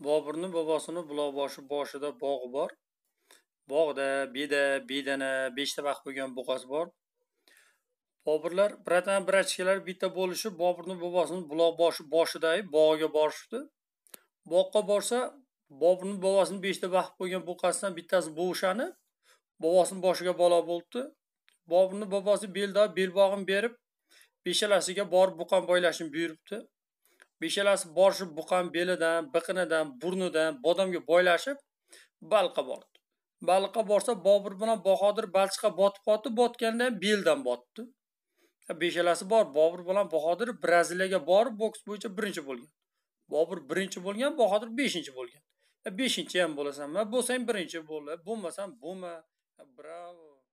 boburni bobosini buloqboshi boshida bog'i bor bog'da beda bedana beshta baxt bo'lgan buqasi bor boburlar bratan bratchikalar bitta bo'lishib boburni bobosini buloqboshi boshidagi bog'ga borishibdi boqqa borsa boburni bobosini beshta baxt bo'lgan buqasidan bittasi bo'shani bobosini boshiga balo bo'libdi boburni bobosi belda belbog'ini berib beshalasiga borib buqani boylashni buyuribdi beshalasi boshi buqam belidan biqinidan burnidan bodomga boylashib baliqqa bordi baliqqa borsa bobur bilan bahodir balchiqqa botib qotib botganda ham beldan botdi beshalasi bor bobur bilan bahodir braziliyaga borib boks bo'yicha birinchi bo'lgan bobur birinchi bo'lgan bahodir beshinchi bo'lgan beshinchi ham bo'lasanmi bo'lsang birinchi bo'l bo'lmasam bo'lma bravo